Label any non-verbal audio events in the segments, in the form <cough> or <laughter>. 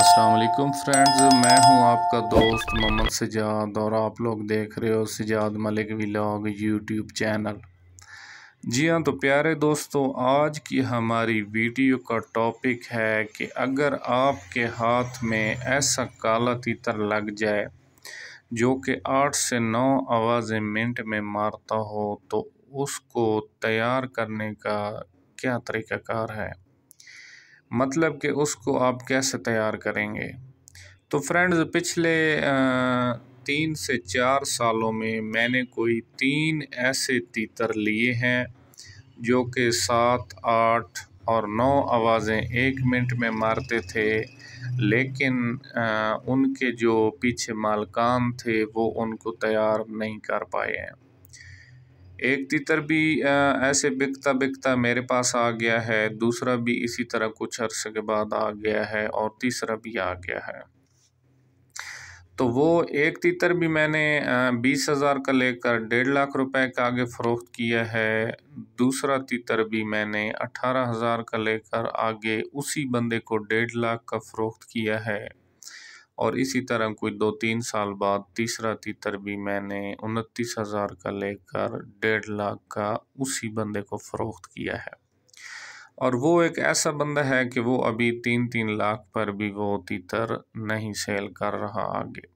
Aslam friends मैं हूं आपका दोस्त मोहम्मद सजाद और आप लोग देख रहे हो Sajjad Malik vlog YouTube channel जी हाँ तो प्यारे दोस्तों आज की हमारी वीडियो का टॉपिक है कि अगर आपके हाथ में ऐसा काला तीतर लग जाए जो कि आठ से नौ आवाज़ें मिनट में मारता हो तो उसको तैयार करने का क्या तरीक़ाकार है मतलब कि उसको आप कैसे तैयार करेंगे तो फ्रेंड्स पिछले तीन से चार सालों में मैंने कोई तीन ऐसे तीतर लिए हैं जो कि सात आठ और नौ आवाज़ें एक मिनट में मारते थे लेकिन आ, उनके जो पीछे मालकान थे वो उनको तैयार नहीं कर पाए हैं एक तितर भी ऐसे बिकता बिकता मेरे पास आ गया है दूसरा भी इसी तरह कुछ अरसे के बाद आ गया है और तीसरा भी आ गया है तो वो एक तितर भी मैंने बीस हज़ार का लेकर डेढ़ लाख रुपए का आगे फ़रोख्त किया है दूसरा तितर भी मैंने अठारह हज़ार का लेकर आगे उसी बंदे को डेढ़ लाख का फ़रोख्त किया है और इसी तरह कोई दो तीन साल बाद तीसरा तीतर भी मैंने उनतीस हज़ार का लेकर डेढ़ लाख का उसी बंदे को फ़रोख्त किया है और वो एक ऐसा बंदा है कि वो अभी तीन तीन लाख पर भी वो तीतर नहीं सेल कर रहा आगे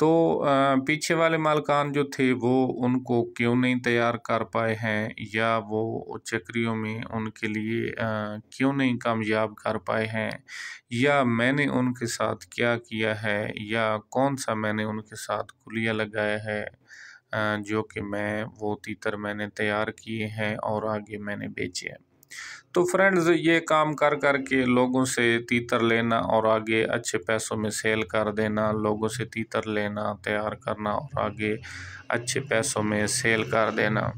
तो पीछे वाले मालकान जो थे वो उनको क्यों नहीं तैयार कर पाए हैं या वो चकरियों में उनके लिए क्यों नहीं कामयाब कर पाए हैं या मैंने उनके साथ क्या किया है या कौन सा मैंने उनके साथ खुलिया लगाया है जो कि मैं वो तीतर मैंने तैयार किए हैं और आगे मैंने बेचे हैं तो फ्रेंड्स ये काम कर कर के लोगों से तीतर लेना और आगे अच्छे पैसों में सेल कर देना लोगों से तीतर लेना तैयार करना और आगे अच्छे पैसों में सेल कर देना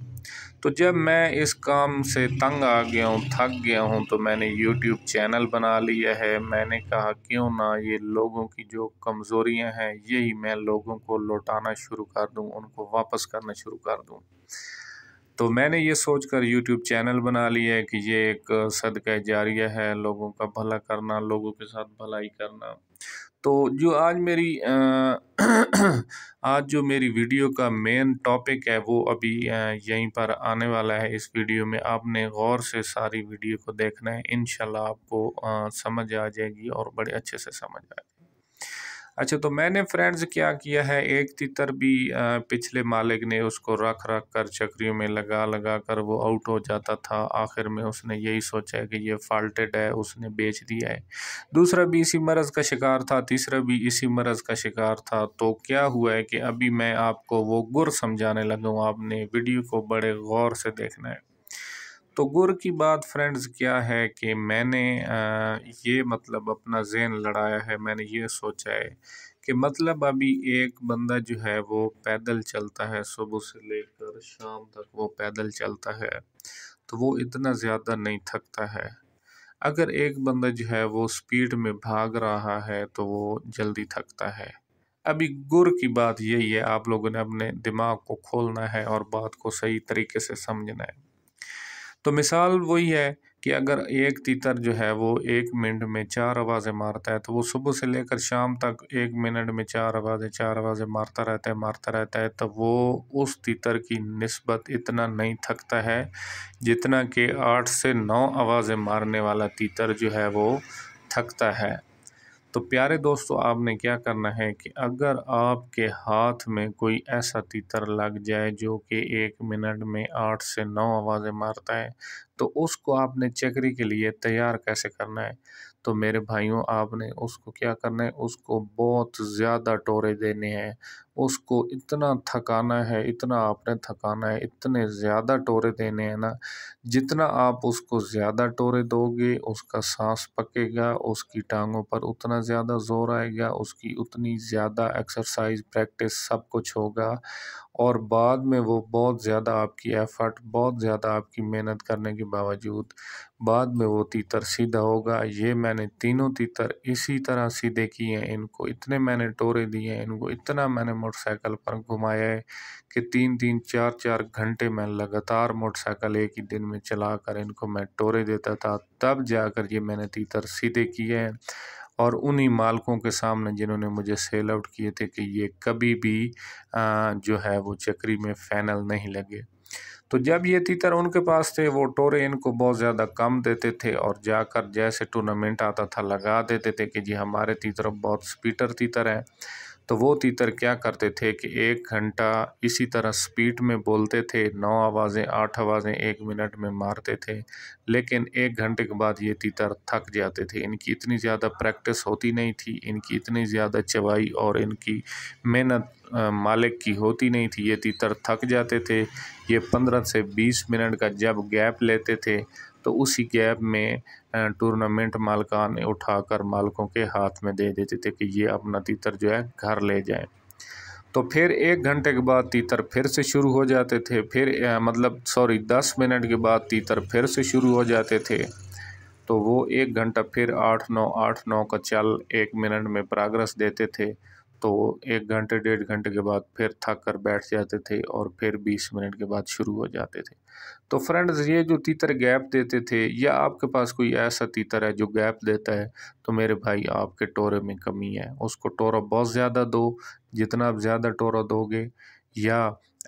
तो जब मैं इस काम से तंग आ गया हूँ थक गया हूँ तो मैंने यूट्यूब चैनल बना लिया है मैंने कहा क्यों ना ये लोगों की जो कमज़ोरियाँ हैं यही मैं लोगों को लौटाना शुरू कर दूँ उनको वापस करना शुरू कर दूँ तो मैंने ये सोच कर यूट्यूब चैनल बना लिया है कि ये एक सदका जारिया है लोगों का भला करना लोगों के साथ भलाई करना तो जो आज मेरी <clears throat> आज जो मेरी वीडियो का मेन टॉपिक है वो अभी यहीं पर आने वाला है इस वीडियो में आपने गौर से सारी वीडियो को देखना है इन आपको समझ आ जाएगी और बड़े अच्छे से समझ आएगी अच्छा तो मैंने फ्रेंड्स क्या किया है एक तितर भी पिछले मालिक ने उसको रख रख कर चक्रियों में लगा लगा कर वो आउट हो जाता था आखिर में उसने यही सोचा कि ये फाल्टेड है उसने बेच दिया है दूसरा भी इसी मरज़ का शिकार था तीसरा भी इसी मरज़ का शिकार था तो क्या हुआ है कि अभी मैं आपको वो गुर समझाने लगा आपने वीडियो को बड़े गौर से देखना है तो गुर की बात फ्रेंड्स क्या है कि मैंने ये मतलब अपना जहन लड़ाया है मैंने ये सोचा है कि मतलब अभी एक बंदा जो है वो पैदल चलता है सुबह से लेकर शाम तक वो पैदल चलता है तो वो इतना ज़्यादा नहीं थकता है अगर एक बंदा जो है वो स्पीड में भाग रहा है तो वो जल्दी थकता है अभी गुर की बात यही है आप लोगों ने अपने दिमाग को खोलना है और बात को सही तरीके से समझना है तो मिसाल वही है कि अगर एक तीतर जो है वो एक मिनट में चार आवाज़ें मारता है तो वो सुबह से लेकर शाम तक एक मिनट में चार आवाज़ें चार आवाज़ें मारता रहता है मारता रहता है तो वो उस तीतर की नस्बत इतना नहीं थकता है जितना कि आठ से नौ आवाज़ें मारने वाला तीतर जो है वो थकता है तो प्यारे दोस्तों आपने क्या करना है कि अगर आपके हाथ में कोई ऐसा तीतर लग जाए जो कि एक मिनट में आठ से नौ आवाज़ें मारता है तो उसको आपने चकरी के लिए तैयार कैसे करना है तो मेरे भाइयों आपने उसको क्या करना है उसको बहुत ज़्यादा टोरे देने हैं उसको इतना थकाना है इतना आपने थकाना है इतने ज़्यादा टोरे देने हैं ना जितना आप उसको ज़्यादा टोरे दोगे उसका सांस पकेगा उसकी टांगों पर उतना ज़्यादा ज़ोर आएगा उसकी उतनी ज़्यादा एक्सरसाइज प्रैक्टिस सब कुछ होगा और बाद में वो बहुत ज़्यादा आपकी एफ़र्ट बहुत ज़्यादा आपकी मेहनत करने के बावजूद बाद में वो तीतर सीधा होगा ये मैंने तीनों तीतर इसी तरह सीधे किए हैं इनको इतने मैंने टोरे दिए हैं इनको इतना मैंने मोटरसाइकिल पर घुमाया है कि तीन तीन चार चार घंटे मैं लगातार मोटरसाइकिल एक ही दिन में चला कर इनको मैं टोरे देता था तब जाकर ये मैंने तीतर सीधे किए हैं और उन्हीं मालकों के सामने जिन्होंने मुझे सेल आउट किए थे कि ये कभी भी आ, जो है वो चक्री में फैनल नहीं लगे तो जब ये तीतर उनके पास थे वो टोरे इनको बहुत ज़्यादा कम देते थे और जाकर जैसे टूर्नामेंट आता था लगा देते थे कि जी हमारे तीतर बहुत स्पीटर तीतर हैं तो वो तीतर क्या करते थे कि एक घंटा इसी तरह स्पीड में बोलते थे नौ आवाज़ें आठ आवाज़ें एक मिनट में मारते थे लेकिन एक घंटे के बाद ये तीतर थक जाते थे इनकी इतनी ज़्यादा प्रैक्टिस होती नहीं थी इनकी इतनी ज़्यादा चवाई और इनकी मेहनत मालिक की होती नहीं थी ये तीतर थक जाते थे ये पंद्रह से बीस मिनट का जब गैप लेते थे तो उसी गैप में टूर्नामेंट मालकान उठाकर मालकों के हाथ में दे देते थे कि ये अपना तीतर जो है घर ले जाएं तो फिर एक घंटे के बाद तीतर फिर से शुरू हो जाते थे फिर मतलब सॉरी दस मिनट के बाद तीतर फिर से शुरू हो जाते थे तो वो एक घंटा फिर आठ नौ आठ नौ का चल एक मिनट में प्रोग्रेस देते थे तो एक घंटे डेढ़ घंटे के बाद फिर थक कर बैठ जाते थे और फिर 20 मिनट के बाद शुरू हो जाते थे तो फ्रेंड्स ये जो तीतर गैप देते थे या आपके पास कोई ऐसा तीतर है जो गैप देता है तो मेरे भाई आपके टोरे में कमी है उसको टोरा बहुत ज़्यादा दो जितना आप ज़्यादा टोरा दोगे या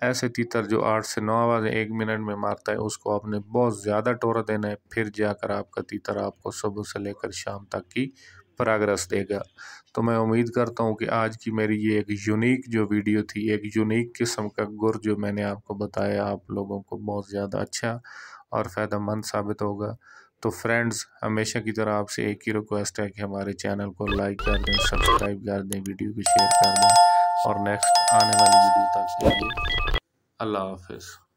ऐसे तीतर जो आठ से नौ आवाज़ एक मिनट में मारता है उसको आपने बहुत ज़्यादा टोरा देना है फिर जाकर आपका तीतर आपको सुबह से लेकर शाम तक की प्रोग्रेस देगा तो मैं उम्मीद करता हूँ कि आज की मेरी ये एक यूनिक जो वीडियो थी एक यूनिक किस्म का गुर जो मैंने आपको बताया आप लोगों को बहुत ज़्यादा अच्छा और फ़ायदा साबित होगा तो फ्रेंड्स हमेशा की तरह आपसे एक ही रिक्वेस्ट है कि हमारे चैनल को लाइक कर दें सब्सक्राइब कर दें वीडियो को शेयर कर दें और नेक्स्ट आने वाली वीडियो तक अल्लाह हाफिज़